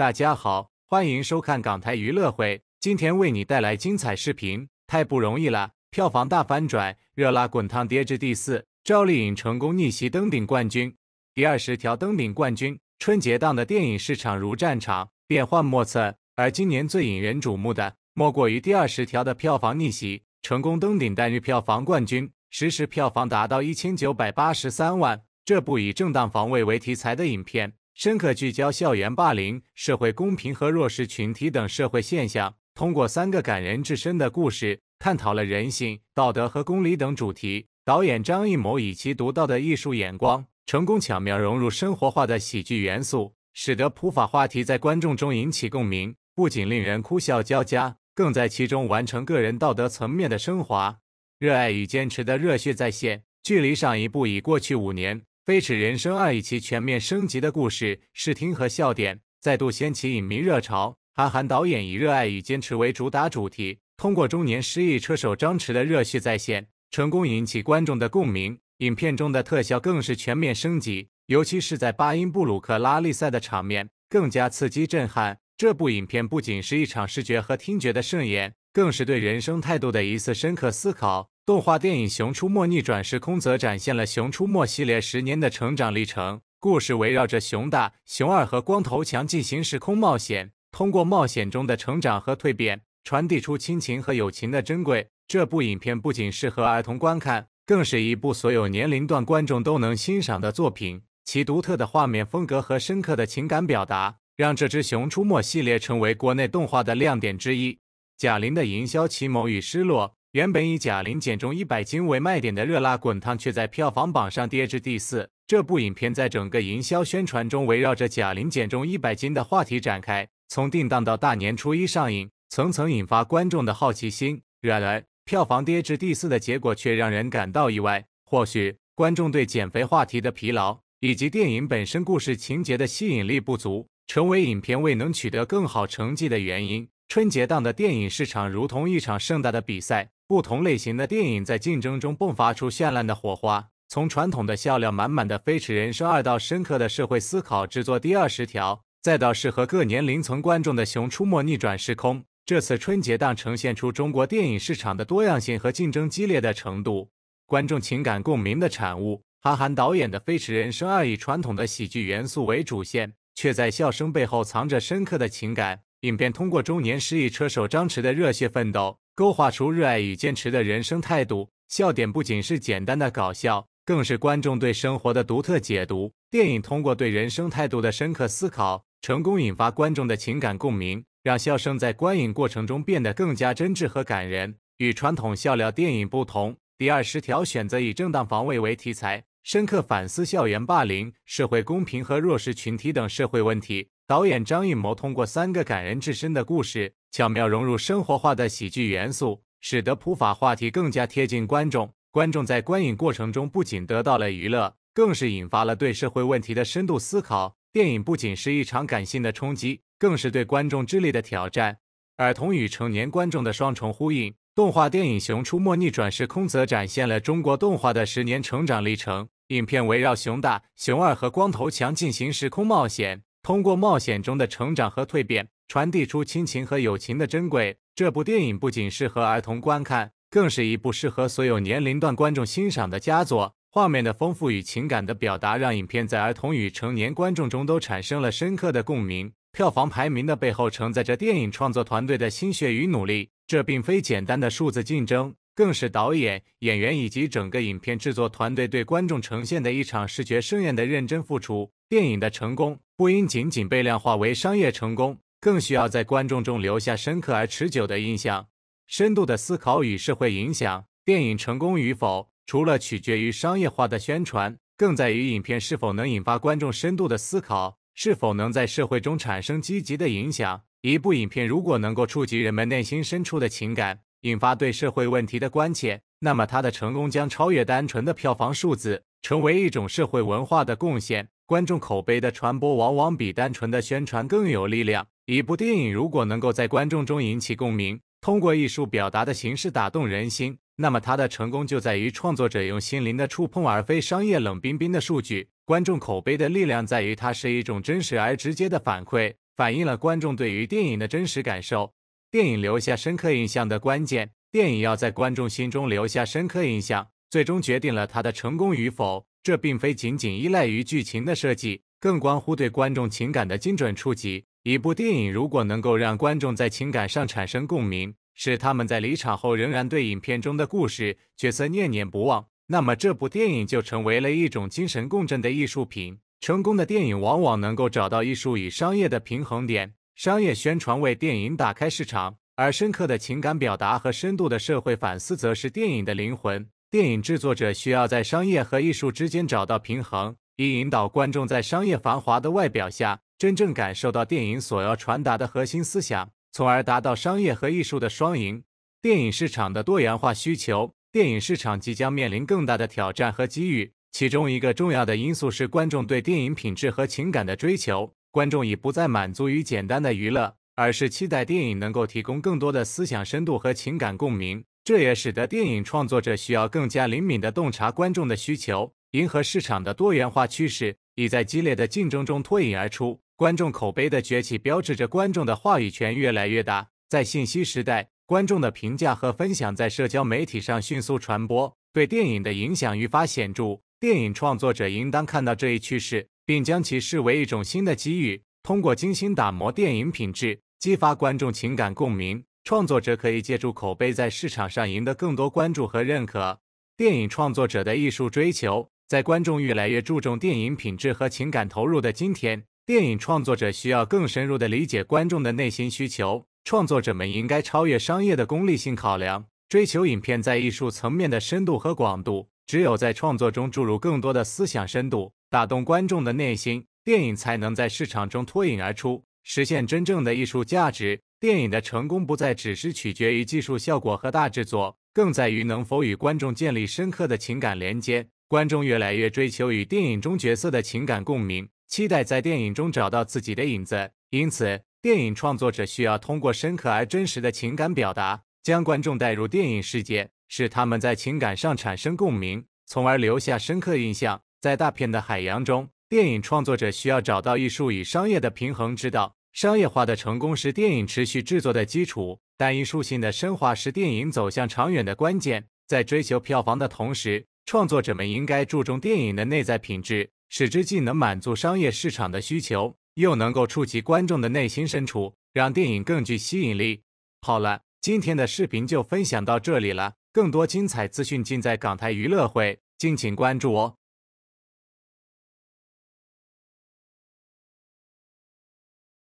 大家好，欢迎收看港台娱乐会，今天为你带来精彩视频，太不容易了！票房大翻转，热辣滚烫跌至第四，赵丽颖成功逆袭登顶冠军。第二十条登顶冠军。春节档的电影市场如战场，变幻莫测。而今年最引人瞩目的，莫过于第二十条的票房逆袭，成功登顶单日票房冠军，实时票房达到一千九百八十三万。这部以正当防卫为题材的影片。深刻聚焦校园霸凌、社会公平和弱势群体等社会现象，通过三个感人至深的故事，探讨了人性、道德和公理等主题。导演张艺谋以其独到的艺术眼光，成功巧妙融入生活化的喜剧元素，使得普法话题在观众中引起共鸣，不仅令人哭笑交加，更在其中完成个人道德层面的升华。热爱与坚持的热血再现，距离上一部已过去五年。《飞驰人生二》以其全面升级的故事、视听和笑点，再度掀起影迷热潮。韩寒导演以热爱与坚持为主打主题，通过中年失意车手张驰的热血再现，成功引起观众的共鸣。影片中的特效更是全面升级，尤其是在巴音布鲁克拉力赛的场面，更加刺激震撼。这部影片不仅是一场视觉和听觉的盛宴。更是对人生态度的一次深刻思考。动画电影《熊出没：逆转时空》则展现了《熊出没》系列十年的成长历程。故事围绕着熊大、熊二和光头强进行时空冒险，通过冒险中的成长和蜕变，传递出亲情和友情的珍贵。这部影片不仅适合儿童观看，更是一部所有年龄段观众都能欣赏的作品。其独特的画面风格和深刻的情感表达，让这只《熊出没》系列成为国内动画的亮点之一。贾玲的营销奇谋与失落。原本以贾玲减重一百斤为卖点的《热辣滚烫》，却在票房榜上跌至第四。这部影片在整个营销宣传中，围绕着贾玲减重一百斤的话题展开，从定档到大年初一上映，层层引发观众的好奇心。然而，票房跌至第四的结果却让人感到意外。或许，观众对减肥话题的疲劳，以及电影本身故事情节的吸引力不足，成为影片未能取得更好成绩的原因。春节档的电影市场如同一场盛大的比赛，不同类型的电影在竞争中迸发出绚烂的火花。从传统的笑料满满的《飞驰人生二》到深刻的社会思考制作《第二十条》，再到适合各年龄层观众的《熊出没逆转时空》，这次春节档呈现出中国电影市场的多样性和竞争激烈的程度，观众情感共鸣的产物。韩寒导演的《飞驰人生二》以传统的喜剧元素为主线，却在笑声背后藏着深刻的情感。影片通过中年失意车手张弛的热血奋斗，勾画出热爱与坚持的人生态度。笑点不仅是简单的搞笑，更是观众对生活的独特解读。电影通过对人生态度的深刻思考，成功引发观众的情感共鸣，让笑声在观影过程中变得更加真挚和感人。与传统笑料电影不同，《第二十条》选择以正当防卫为题材，深刻反思校园霸凌、社会公平和弱势群体等社会问题。导演张艺谋通过三个感人至深的故事，巧妙融入生活化的喜剧元素，使得普法话题更加贴近观众。观众在观影过程中不仅得到了娱乐，更是引发了对社会问题的深度思考。电影不仅是一场感性的冲击，更是对观众智力的挑战。儿童与成年观众的双重呼应，动画电影《熊出没：逆转时空》则展现了中国动画的十年成长历程。影片围绕熊大、熊二和光头强进行时空冒险。通过冒险中的成长和蜕变，传递出亲情和友情的珍贵。这部电影不仅适合儿童观看，更是一部适合所有年龄段观众欣赏的佳作。画面的丰富与情感的表达，让影片在儿童与成年观众中都产生了深刻的共鸣。票房排名的背后，承载着电影创作团队的心血与努力。这并非简单的数字竞争，更是导演、演员以及整个影片制作团队对观众呈现的一场视觉盛宴的认真付出。电影的成功不应仅仅被量化为商业成功，更需要在观众中留下深刻而持久的印象。深度的思考与社会影响，电影成功与否，除了取决于商业化的宣传，更在于影片是否能引发观众深度的思考，是否能在社会中产生积极的影响。一部影片如果能够触及人们内心深处的情感，引发对社会问题的关切，那么它的成功将超越单纯的票房数字，成为一种社会文化的贡献。观众口碑的传播往往比单纯的宣传更有力量。一部电影如果能够在观众中引起共鸣，通过艺术表达的形式打动人心，那么它的成功就在于创作者用心灵的触碰，而非商业冷冰冰的数据。观众口碑的力量在于它是一种真实而直接的反馈，反映了观众对于电影的真实感受。电影留下深刻印象的关键，电影要在观众心中留下深刻印象，最终决定了它的成功与否。这并非仅仅依赖于剧情的设计，更关乎对观众情感的精准触及。一部电影如果能够让观众在情感上产生共鸣，使他们在离场后仍然对影片中的故事、角色念念不忘，那么这部电影就成为了一种精神共振的艺术品。成功的电影往往能够找到艺术与商业的平衡点，商业宣传为电影打开市场，而深刻的情感表达和深度的社会反思则是电影的灵魂。电影制作者需要在商业和艺术之间找到平衡，以引导观众在商业繁华的外表下，真正感受到电影所要传达的核心思想，从而达到商业和艺术的双赢。电影市场的多元化需求，电影市场即将面临更大的挑战和机遇。其中一个重要的因素是观众对电影品质和情感的追求。观众已不再满足于简单的娱乐，而是期待电影能够提供更多的思想深度和情感共鸣。这也使得电影创作者需要更加灵敏地洞察观众的需求，迎合市场的多元化趋势，已在激烈的竞争中脱颖而出。观众口碑的崛起标志着观众的话语权越来越大。在信息时代，观众的评价和分享在社交媒体上迅速传播，对电影的影响愈发显著。电影创作者应当看到这一趋势，并将其视为一种新的机遇，通过精心打磨电影品质，激发观众情感共鸣。创作者可以借助口碑在市场上赢得更多关注和认可。电影创作者的艺术追求，在观众越来越注重电影品质和情感投入的今天，电影创作者需要更深入的理解观众的内心需求。创作者们应该超越商业的功利性考量，追求影片在艺术层面的深度和广度。只有在创作中注入更多的思想深度，打动观众的内心，电影才能在市场中脱颖而出，实现真正的艺术价值。电影的成功不再只是取决于技术效果和大制作，更在于能否与观众建立深刻的情感连接。观众越来越追求与电影中角色的情感共鸣，期待在电影中找到自己的影子。因此，电影创作者需要通过深刻而真实的情感表达，将观众带入电影世界，使他们在情感上产生共鸣，从而留下深刻印象。在大片的海洋中，电影创作者需要找到艺术与商业的平衡之道。商业化的成功是电影持续制作的基础，但艺术性的深化是电影走向长远的关键。在追求票房的同时，创作者们应该注重电影的内在品质，使之既能满足商业市场的需求，又能够触及观众的内心深处，让电影更具吸引力。好了，今天的视频就分享到这里了，更多精彩资讯尽在港台娱乐会，敬请关注哦。